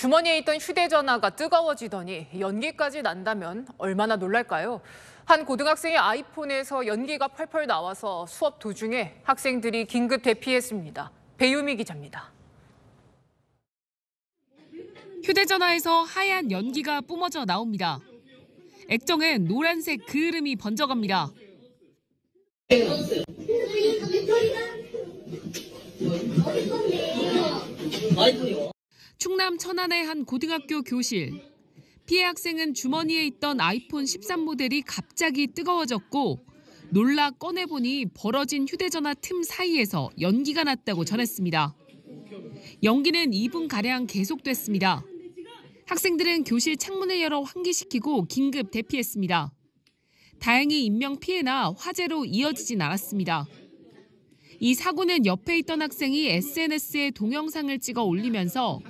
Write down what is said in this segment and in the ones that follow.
주머니에 있던 휴대전화가 뜨거워지더니 연기까지 난다면 얼마나 놀랄까요? 한 고등학생의 아이폰에서 연기가 펄펄 나와서 수업 도중에 학생들이 긴급 대피했습니다. 배유미 기자입니다. 휴대전화에서 하얀 연기가 뿜어져 나옵니다. 액정엔 노란색 그을음이 번져갑니다. 아이폰이 충남 천안의 한 고등학교 교실. 피해 학생은 주머니에 있던 아이폰 13 모델이 갑자기 뜨거워졌고 놀라 꺼내보니 벌어진 휴대전화 틈 사이에서 연기가 났다고 전했습니다. 연기는 2분가량 계속됐습니다. 학생들은 교실 창문을 열어 환기시키고 긴급 대피했습니다. 다행히 인명 피해나 화재로 이어지진 않았습니다. 이 사고는 옆에 있던 학생이 SNS에 동영상을 찍어 올리면서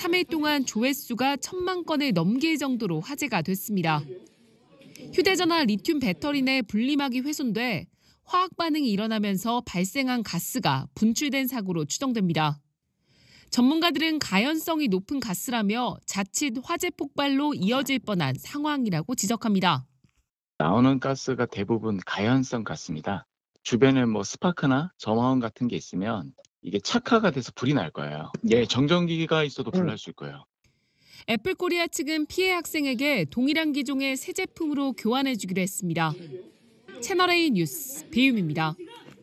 3일 동안 조회수가 천만 건을 넘길 정도로 화제가 됐습니다. 휴대전화 리튬 배터리 내 분리막이 훼손돼 화학 반응이 일어나면서 발생한 가스가 분출된 사고로 추정됩니다. 전문가들은 가연성이 높은 가스라며 자칫 화재 폭발로 이어질 뻔한 상황이라고 지적합니다. 나오는 가스가 대부분 가연성 가스입니다. 주변에 뭐 스파크나 점화원 같은 게 있으면 이게 착화가 돼서 불이 날 거예요. 예, 음. 정전기가 있어도 불 날수 음. 있고요. 애플코리아 측은 피해 학생에게 동일한 기종의 새 제품으로 교환해 주기로 했습니다. 채널A 뉴스 배윤입니다.